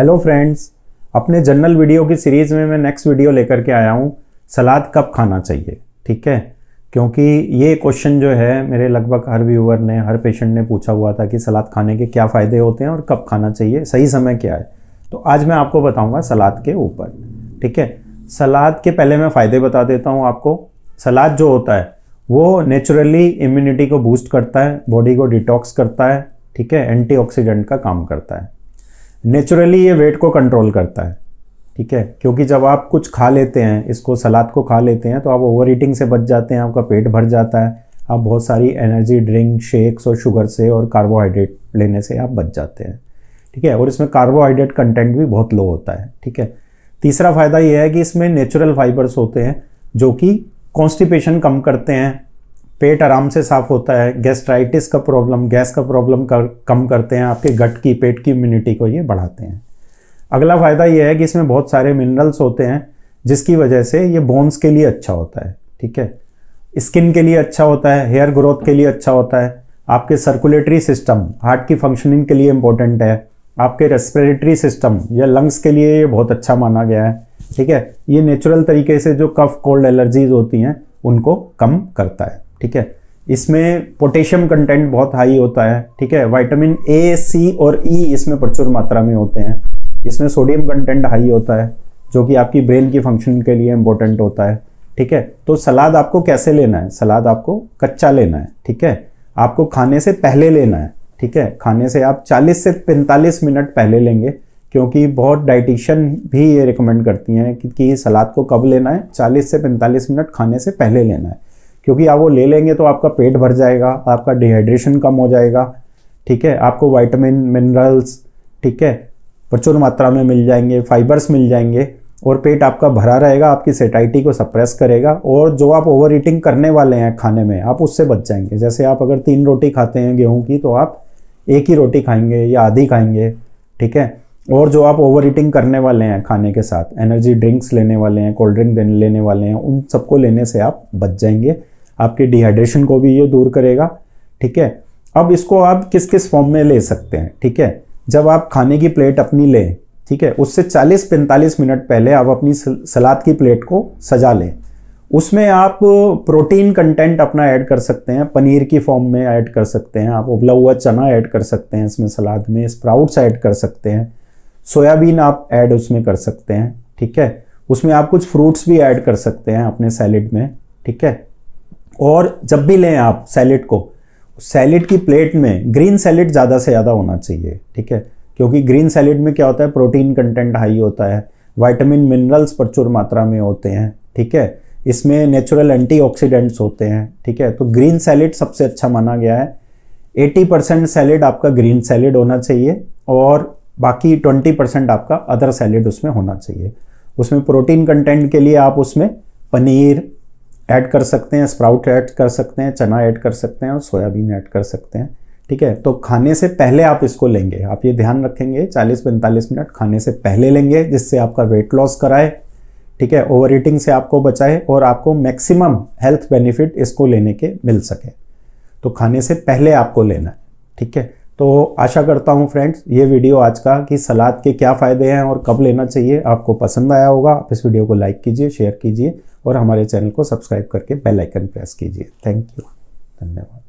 hello friends अपने general video की series में मैं नेक्स्ट वीडियो लेकर के आया हूँ सलाद कब खाना चाहिए ठीक है क्योंकि ये क्वेश्चन जो है मेरे लगभग हर व्यूअर ने हर पेशेंट ने पूछा हुआ था कि सलाद खाने के क्या फ़ायदे होते हैं और कब खाना चाहिए सही समय क्या है तो आज मैं आपको बताऊँगा सलाद के ऊपर ठीक है सलाद के पहले मैं फ़ायदे बता देता हूँ आपको सलाद जो होता है वो नेचुरली इम्यूनिटी को बूस्ट करता है बॉडी को डिटॉक्स करता है ठीक है एंटीऑक्सीडेंट का काम करता है नेचुरली ये वेट को कंट्रोल करता है ठीक है क्योंकि जब आप कुछ खा लेते हैं इसको सलाद को खा लेते हैं तो आप ओवर ईटिंग से बच जाते हैं आपका पेट भर जाता है आप बहुत सारी एनर्जी ड्रिंक शेक्स और शुगर से और कार्बोहाइड्रेट लेने से आप बच जाते हैं ठीक है और इसमें कार्बोहाइड्रेट कंटेंट भी बहुत लो होता है ठीक है तीसरा फ़ायदा यह है कि इसमें नेचुरल फाइबर्स होते हैं जो कि कॉन्स्टिपेशन कम करते हैं पेट आराम से साफ होता है गैस्ट्राइटिस का प्रॉब्लम गैस का प्रॉब्लम कर कम करते हैं आपके गट की पेट की इम्यूनिटी को ये बढ़ाते हैं अगला फ़ायदा ये है कि इसमें बहुत सारे मिनरल्स होते हैं जिसकी वजह से ये बोन्स के लिए अच्छा होता है ठीक है स्किन के लिए अच्छा होता है हेयर ग्रोथ के लिए अच्छा होता है आपके सर्कुलेटरी सिस्टम हार्ट की फंक्शनिंग के लिए इम्पोर्टेंट है आपके रेस्पिरेटरी सिस्टम या लंग्स के लिए ये बहुत अच्छा माना गया है ठीक है ये नेचुरल तरीके से जो कफ कोल्ड एलर्जीज होती हैं उनको कम करता है ठीक है इसमें पोटेशियम कंटेंट बहुत हाई होता है ठीक है वाइटामिन ए सी और ई e इसमें प्रचुर मात्रा में होते हैं इसमें सोडियम कंटेंट हाई होता है जो कि आपकी ब्रेन की फंक्शन के लिए इम्पोर्टेंट होता है ठीक है तो सलाद आपको कैसे लेना है सलाद आपको कच्चा लेना है ठीक है आपको खाने से पहले लेना है ठीक है खाने से आप 40 से 45 मिनट पहले लेंगे क्योंकि बहुत डाइटिशियन भी ये रिकमेंड करती हैं कि, कि सलाद को कब लेना है 40 से 45 मिनट खाने से पहले लेना है क्योंकि आप वो ले लेंगे तो आपका पेट भर जाएगा आपका डिहाइड्रेशन कम हो जाएगा ठीक है आपको वाइटामिन मिनरल्स ठीक है प्रचुर मात्रा में मिल जाएंगे फाइबर्स मिल जाएंगे और पेट आपका भरा रहेगा आपकी सेटाइटी को सप्रेस करेगा और जो आप ओवर ईटिंग करने वाले हैं खाने में आप उससे बच जाएंगे जैसे आप अगर तीन रोटी खाते हैं गेहूं की तो आप एक ही रोटी खाएंगे या आधी खाएंगे ठीक है और जो आप ओवर ईटिंग करने वाले हैं खाने के साथ एनर्जी ड्रिंक्स लेने वाले हैं कोल्ड ड्रिंक लेने वाले हैं उन सबको लेने से आप बच जाएंगे आपके डिहाइड्रेशन को भी ये दूर करेगा ठीक है अब इसको आप किस किस फॉर्म में ले सकते हैं ठीक है जब आप खाने की प्लेट अपनी लें ठीक है उससे 40-45 मिनट पहले आप अपनी सलाद की प्लेट को सजा लें उसमें आप प्रोटीन कंटेंट अपना ऐड कर सकते हैं पनीर की फॉर्म में ऐड कर सकते हैं आप उबला हुआ चना ऐड कर सकते हैं इसमें सलाद में स्प्राउट्स ऐड कर सकते हैं सोयाबीन आप ऐड उसमें कर सकते हैं ठीक है उसमें आप कुछ फ्रूट्स भी ऐड कर सकते हैं अपने सैलेड में ठीक है और जब भी लें आप सैलेड को सैलेड की प्लेट में ग्रीन सैलेड ज़्यादा से ज़्यादा होना चाहिए ठीक है क्योंकि ग्रीन सैलेड में क्या होता है प्रोटीन कंटेंट हाई होता है वाइटामिन मिनरल्स प्रचुर मात्रा में होते हैं ठीक है इसमें नेचुरल एंटीऑक्सीडेंट्स होते हैं ठीक है तो ग्रीन सैलेड सबसे अच्छा माना गया है 80 परसेंट सैलेड आपका ग्रीन सैलेड होना चाहिए और बाकी 20 परसेंट आपका अदर सैलेड उसमें होना चाहिए उसमें प्रोटीन कंटेंट के लिए आप उसमें पनीर ऐड कर सकते हैं स्प्राउट ऐड कर सकते हैं चना ऐड कर सकते हैं और सोयाबीन ऐड कर सकते हैं ठीक है तो खाने से पहले आप इसको लेंगे आप ये ध्यान रखेंगे 40-45 मिनट खाने से पहले लेंगे जिससे आपका वेट लॉस कराए ठीक है ओवर ईटिंग से आपको बचाए और आपको मैक्सिमम हेल्थ बेनिफिट इसको लेने के मिल सके तो खाने से पहले आपको लेना है ठीक है तो आशा करता हूँ फ्रेंड्स ये वीडियो आज का कि सलाद के क्या फ़ायदे हैं और कब लेना चाहिए आपको पसंद आया होगा आप इस वीडियो को लाइक कीजिए शेयर कीजिए और हमारे चैनल को सब्सक्राइब करके बेल आइकन प्रेस कीजिए थैंक यू धन्यवाद